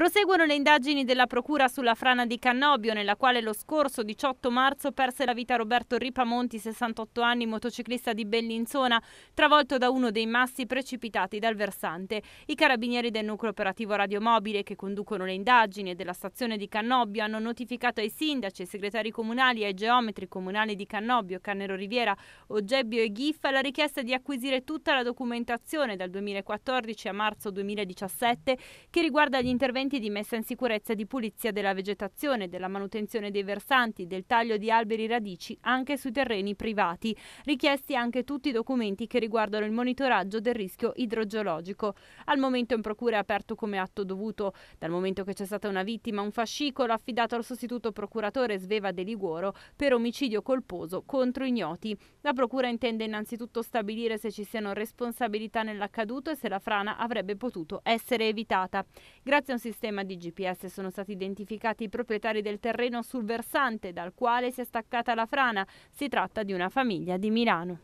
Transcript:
Proseguono le indagini della Procura sulla frana di Cannobio, nella quale lo scorso 18 marzo perse la vita Roberto Ripamonti, 68 anni, motociclista di Bellinzona, travolto da uno dei massi precipitati dal versante. I carabinieri del nucleo operativo radiomobile che conducono le indagini della stazione di Cannobio hanno notificato ai sindaci, ai segretari comunali e ai geometri comunali di Cannobio, Cannero Riviera, Oggebbio e Giffa la richiesta di acquisire tutta la documentazione dal 2014 a marzo 2017 che riguarda gli interventi interventi di messa in sicurezza e di pulizia della vegetazione, della manutenzione dei versanti, del taglio di alberi radici anche sui terreni privati, richiesti anche tutti i documenti che riguardano il monitoraggio del rischio idrogeologico. Al momento in procura è aperto come atto dovuto. Dal momento che c'è stata una vittima, un fascicolo affidato al sostituto procuratore Sveva De Liguoro per omicidio colposo contro ignoti. La procura intende innanzitutto stabilire se ci siano responsabilità nell'accaduto e se la frana avrebbe potuto essere evitata. Grazie a un sistema sistema di GPS sono stati identificati i proprietari del terreno sul versante dal quale si è staccata la frana. Si tratta di una famiglia di Milano.